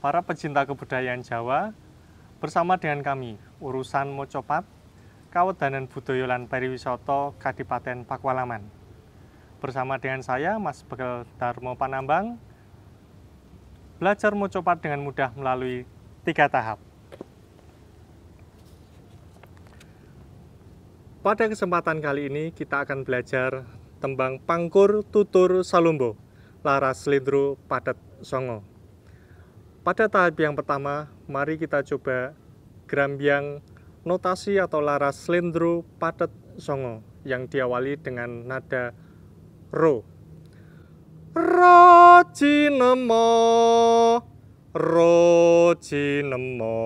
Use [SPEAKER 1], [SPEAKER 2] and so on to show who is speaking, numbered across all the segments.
[SPEAKER 1] para pecinta kebudayaan Jawa bersama dengan kami urusan Mocopat Kawedanan Budaya lan Pariwisata Kadipaten Pakualaman. Bersama dengan saya Mas Bekel Darmo Panambang belajar Mocopat dengan mudah melalui tiga tahap. Pada kesempatan kali ini kita akan belajar tembang pangkur tutur salumbo laras lindru padat songo pada tahap yang pertama, mari kita coba yang notasi atau laras slendro padat songo yang diawali dengan nada ro. Ro cinemo, ro cinemo,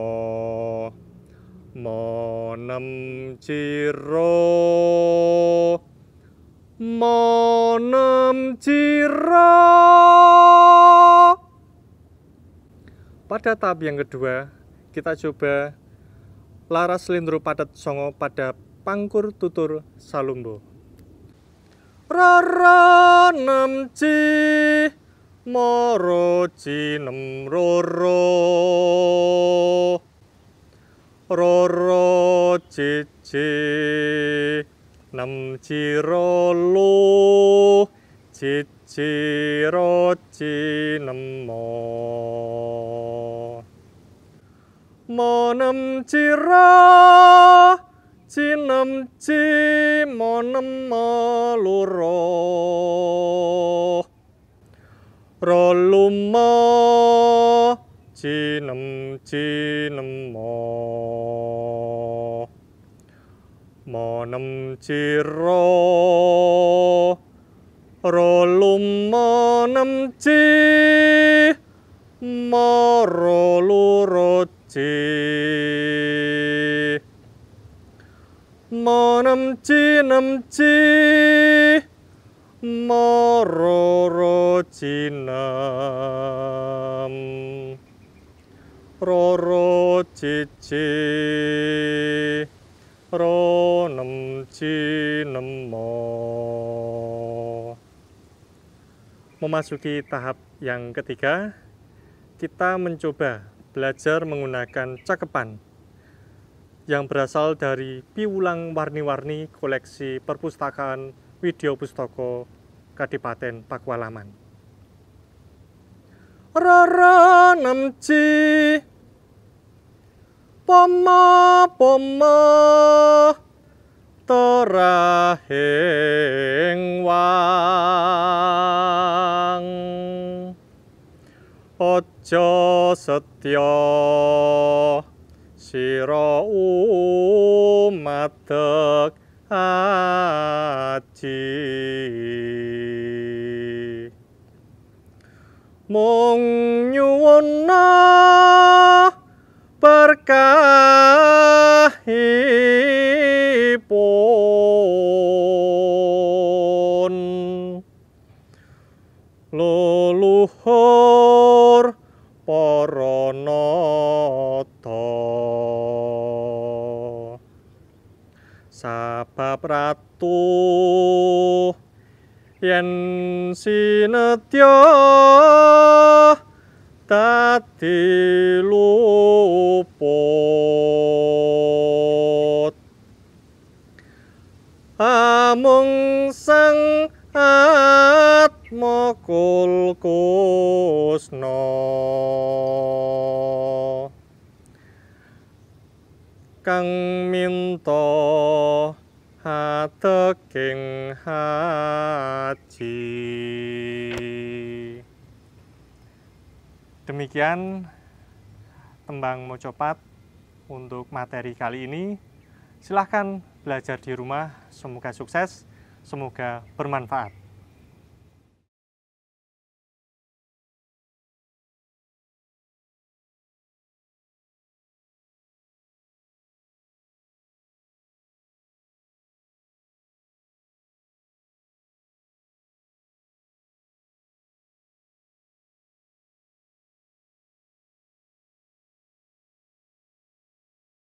[SPEAKER 1] nem ciro, nem ciro. Pada tahap yang kedua, kita coba laras lindro padat songo pada pangkur tutur salumbo. Rara nam ci moro cinem roro roro cici nem rolo. 지치로 지는모 머넘지라 지넘지 머넘마루로 롤룸마 지넘지넘모 머넘지로 rolum nemci maroluroci manemci nemci maroroci nam roroci ci ro nemci nemo memasuki tahap yang ketiga, kita mencoba belajar menggunakan cakepan yang berasal dari piulang warni-warni koleksi perpustakaan video pustoko Kadipaten Pakualaman. Rara namci Poma poma Terahing wah 어쩌 섰디어 시로 우마득 아찌 몽유원나 버카이 본 로루호 sabab ratu yen sinetyo dadi amung sang atmokul kang minto minta hateking haji demikian tembang mocopat untuk materi kali ini silahkan belajar di rumah semoga sukses semoga bermanfaat